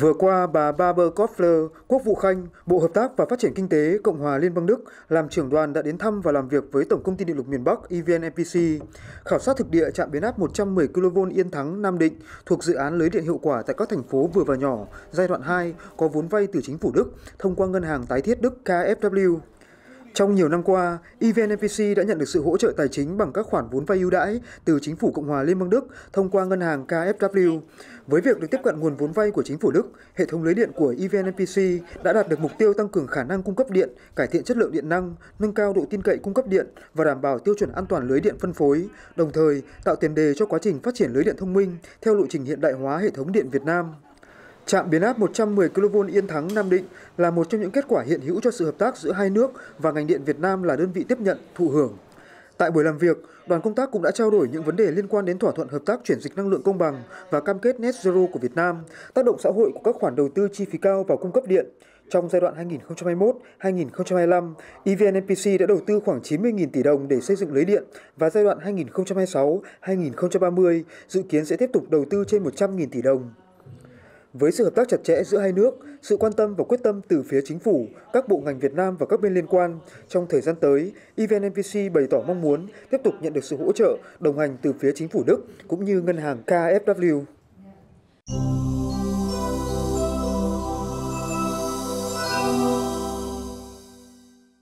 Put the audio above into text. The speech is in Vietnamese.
Vừa qua, bà Barbara Kopfler, Quốc vụ Khanh, Bộ Hợp tác và Phát triển Kinh tế Cộng hòa Liên bang Đức làm trưởng đoàn đã đến thăm và làm việc với Tổng công ty Điện lực miền Bắc EVN khảo sát thực địa trạm biến áp 110 kV Yên Thắng, Nam Định thuộc dự án lưới điện hiệu quả tại các thành phố vừa và nhỏ, giai đoạn 2 có vốn vay từ chính phủ Đức thông qua ngân hàng tái thiết Đức KfW. Trong nhiều năm qua, EVN đã nhận được sự hỗ trợ tài chính bằng các khoản vốn vay ưu đãi từ chính phủ Cộng hòa Liên bang Đức thông qua ngân hàng KfW. Với việc được tiếp cận nguồn vốn vay của chính phủ Đức, hệ thống lưới điện của EVN đã đạt được mục tiêu tăng cường khả năng cung cấp điện, cải thiện chất lượng điện năng, nâng cao độ tin cậy cung cấp điện và đảm bảo tiêu chuẩn an toàn lưới điện phân phối, đồng thời tạo tiền đề cho quá trình phát triển lưới điện thông minh theo lộ trình hiện đại hóa hệ thống điện Việt Nam. Trạm biến áp 110 kV Yên Thắng Nam Định là một trong những kết quả hiện hữu cho sự hợp tác giữa hai nước và ngành điện Việt Nam là đơn vị tiếp nhận, thụ hưởng. Tại buổi làm việc, đoàn công tác cũng đã trao đổi những vấn đề liên quan đến thỏa thuận hợp tác chuyển dịch năng lượng công bằng và cam kết net zero của Việt Nam, tác động xã hội của các khoản đầu tư chi phí cao vào cung cấp điện. Trong giai đoạn 2021-2025, EVNPC đã đầu tư khoảng 90.000 tỷ đồng để xây dựng lưới điện và giai đoạn 2026-2030 dự kiến sẽ tiếp tục đầu tư trên 100.000 tỷ đồng. Với sự hợp tác chặt chẽ giữa hai nước, sự quan tâm và quyết tâm từ phía chính phủ, các bộ ngành Việt Nam và các bên liên quan, trong thời gian tới, EVNMPC bày tỏ mong muốn tiếp tục nhận được sự hỗ trợ, đồng hành từ phía chính phủ Đức cũng như ngân hàng KfW.